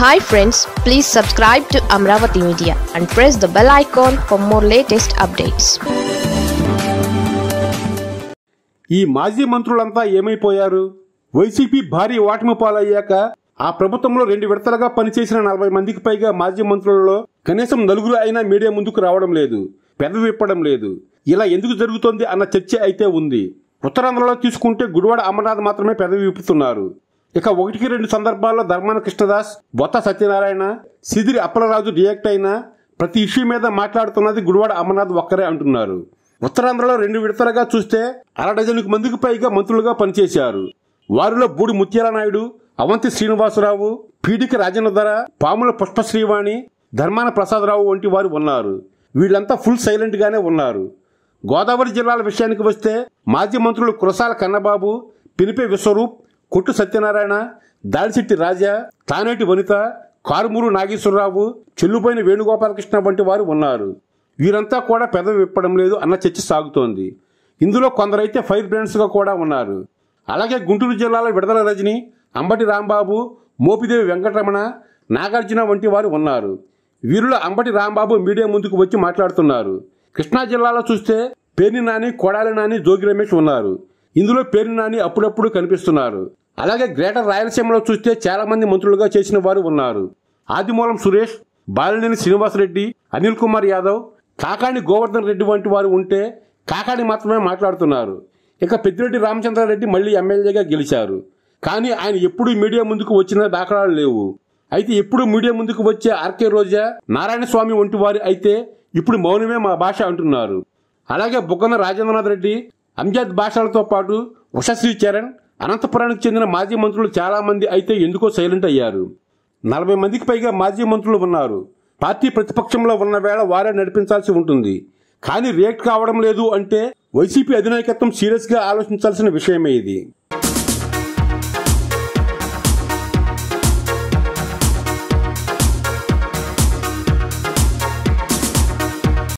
hi friends please subscribe to Amaravati media and press the bell icon for more latest updates ఈ మాజీ మంత్రులంతా ఏమైపోయారు YCP భారీ ఓటమి పాలయ్యాక ఆ ప్రభుత్వంలో రెండు విడతలుగా పనిచేసిన నలభై మందికి పైగా మాజీ మంత్రులలో కనీసం నలుగురు అయినా మీడియా ముందుకు రావడం లేదు పెద్ద విప్పడం లేదు ఇలా ఎందుకు జరుగుతోంది అన్న చర్చ అయితే ఉంది ఉత్తరాంధ్రలో తీసుకుంటే గుడివాడ అమర్నాథ్ మాత్రమే పెదవి విప్పుతున్నారు ఇక ఒకటికి రెండు సందర్భాల్లో ధర్మాన కృష్ణదాస్ బొత్త సత్యనారాయణ సిదిరి అప్పలరాజు రియాక్ట్ అయినా ప్రతి ఇష్యూ మీద మాట్లాడుతున్నది గుడివాడ అమర్నాథ్ ఒక్కరే అంటున్నారు ఉత్తరాంధ్రలో రెండు విడతలుగా చూస్తే అర డజనుకు మందికి పైగా మంత్రులుగా పనిచేశారు వారిలో బూడి ముత్యాల నాయుడు అవంతి శ్రీనివాసరావు పీడిక రాజన్న ధర పాముల పుష్పశ్రీవాణి ధర్మాన ప్రసాదరావు వంటి వారు ఉన్నారు వీళ్ళంతా ఫుల్ సైలెంట్గానే ఉన్నారు గోదావరి జిల్లాల విషయానికి వస్తే మాజీ మంత్రులు కురసాల కన్నబాబు పినిపే విశ్వరూప్ కొట్టు సత్యనారాయణ దాడిశెట్టి రాజా తానేటి వనిత కారుమూరు నాగేశ్వరరావు చెల్లుపోయిన వేణుగోపాలకృష్ణ వంటి వారు ఉన్నారు వీరంతా కూడా పెదవి విప్పడం లేదు అన్న చర్చ సాగుతోంది ఇందులో కొందరైతే ఫైర్ బ్రాండ్స్గా కూడా ఉన్నారు అలాగే గుంటూరు జిల్లాలో విడదల రజని అంబటి రాంబాబు మోపిదేవి వెంకటరమణ నాగార్జున వంటి వారు ఉన్నారు వీరిలో అంబటి రాంబాబు మీడియా ముందుకు వచ్చి మాట్లాడుతున్నారు కృష్ణా జిల్లాలో చూస్తే పేర్ని నాని కొడాలి నాని జోగి రమేష్ ఉన్నారు ఇందులో పేర్ని నాని అప్పుడప్పుడు కనిపిస్తున్నారు అలాగే గ్రేటర్ రాయలసీమలో చూస్తే చాలామంది మంత్రులుగా చేసిన వారు ఉన్నారు ఆదిమూలం సురేష్ బాలినేని శ్రీనివాసరెడ్డి అనిల్ కుమార్ యాదవ్ కాకాణి గోవర్ధన్ రెడ్డి వంటి వారు ఉంటే కాకాణి మాత్రమే మాట్లాడుతున్నారు ఇక పెద్దిరెడ్డి రామచంద్రారెడ్డి మళ్ళీ ఎమ్మెల్యేగా గెలిచారు కానీ ఆయన ఎప్పుడూ మీడియా ముందుకు వచ్చిన దాఖలాలు లేవు అయితే ఎప్పుడు మీడియా ముందుకు వచ్చే ఆర్కే రోజా నారాయణ స్వామి వంటి వారు అయితే ఇప్పుడు మౌనమే మా భాష అంటున్నారు అలాగే బుగ్గన రాజేంద్రనాథ్ రెడ్డి అంజాద్ భాషలతో పాటు ఉషశ్రీ చరణ్ అనంతపురానికి చెందిన మాజీ మంత్రులు చాలామంది అయితే ఎందుకో సైలెంట్ అయ్యారు నలభై మందికి పైగా మాజీ మంత్రులు ఉన్నారు పార్టీ ప్రతిపక్షంలో ఉన్న వేళ వారే నడిపించాల్సి ఉంటుంది కానీ రియాక్ట్ కావడం లేదు అంటే వైసీపీ అధినాయకత్వం సీరియస్గా ఆలోచించాల్సిన విషయమే ఇది